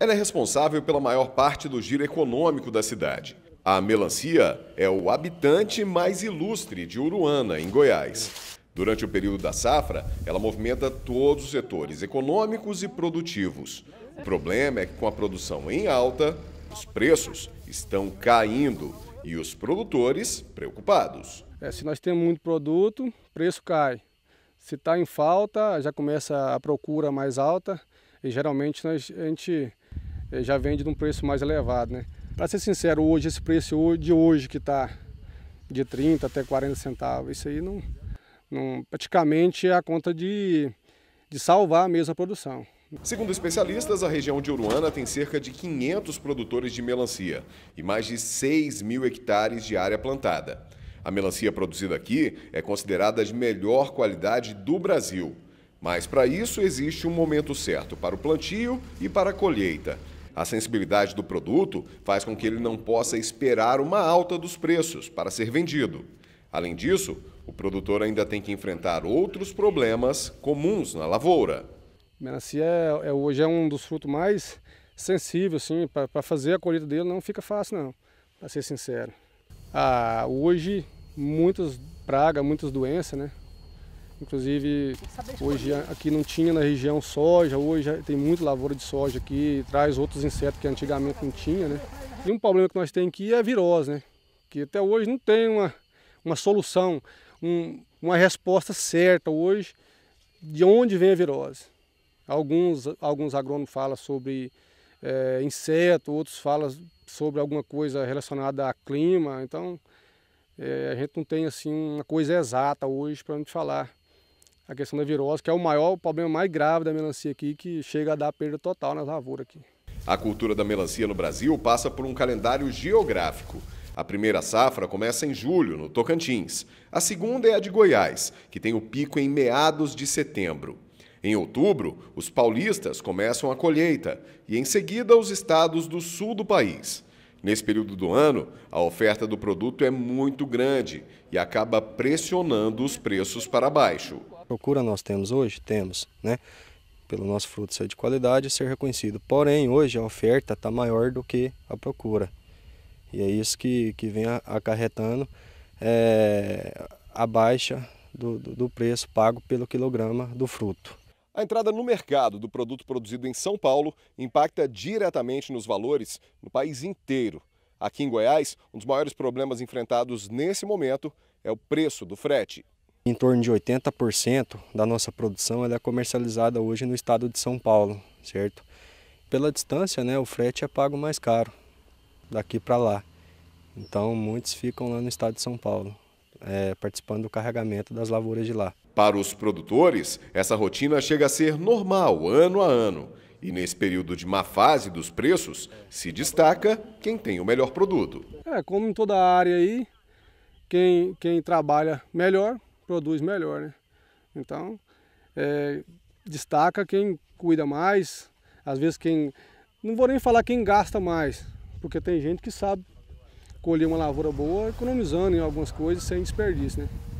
Ela é responsável pela maior parte do giro econômico da cidade. A melancia é o habitante mais ilustre de Uruana, em Goiás. Durante o período da safra, ela movimenta todos os setores econômicos e produtivos. O problema é que, com a produção em alta, os preços estão caindo e os produtores preocupados. É, se nós temos muito produto, o preço cai. Se está em falta, já começa a procura mais alta e geralmente nós, a gente eh, já vende num preço mais elevado, né? Para ser sincero, hoje esse preço de hoje que está de 30 até 40 centavos, isso aí não, não praticamente é a conta de, de salvar mesmo a produção. Segundo especialistas, a região de Uruana tem cerca de 500 produtores de melancia e mais de 6 mil hectares de área plantada. A melancia produzida aqui é considerada de melhor qualidade do Brasil. Mas para isso existe um momento certo para o plantio e para a colheita. A sensibilidade do produto faz com que ele não possa esperar uma alta dos preços para ser vendido. Além disso, o produtor ainda tem que enfrentar outros problemas comuns na lavoura. A melancia é, é, hoje é um dos frutos mais sensíveis, assim, para fazer a colheita dele não fica fácil não, para ser sincero. Ah, hoje muitas pragas, muitas doenças, né? Inclusive, hoje aqui não tinha na região soja, hoje tem muito lavoura de soja aqui, traz outros insetos que antigamente não tinha, né? E um problema que nós temos aqui é a virose, né? Que até hoje não tem uma, uma solução, um, uma resposta certa hoje de onde vem a virose. Alguns, alguns agrônomos falam sobre é, inseto, outros falam sobre alguma coisa relacionada a clima, então... É, a gente não tem assim uma coisa exata hoje para a gente falar a questão da virose, que é o maior, o problema mais grave da melancia aqui, que chega a dar perda total nas lavouras aqui. A cultura da melancia no Brasil passa por um calendário geográfico. A primeira safra começa em julho, no Tocantins. A segunda é a de Goiás, que tem o pico em meados de setembro. Em outubro, os paulistas começam a colheita e, em seguida, os estados do sul do país. Nesse período do ano, a oferta do produto é muito grande e acaba pressionando os preços para baixo procura nós temos hoje? Temos, né? Pelo nosso fruto ser de qualidade e ser reconhecido. Porém, hoje a oferta está maior do que a procura. E é isso que, que vem acarretando é, a baixa do, do, do preço pago pelo quilograma do fruto. A entrada no mercado do produto produzido em São Paulo impacta diretamente nos valores no país inteiro. Aqui em Goiás, um dos maiores problemas enfrentados nesse momento é o preço do frete. Em torno de 80% da nossa produção é comercializada hoje no estado de São Paulo, certo? Pela distância, né, o frete é pago mais caro daqui para lá. Então muitos ficam lá no estado de São Paulo, é, participando do carregamento das lavouras de lá. Para os produtores, essa rotina chega a ser normal ano a ano. E nesse período de má fase dos preços, se destaca quem tem o melhor produto. É, como em toda a área aí, quem, quem trabalha melhor produz melhor. Né? Então, é, destaca quem cuida mais, às vezes quem. Não vou nem falar quem gasta mais, porque tem gente que sabe colher uma lavoura boa economizando em algumas coisas sem desperdício. Né?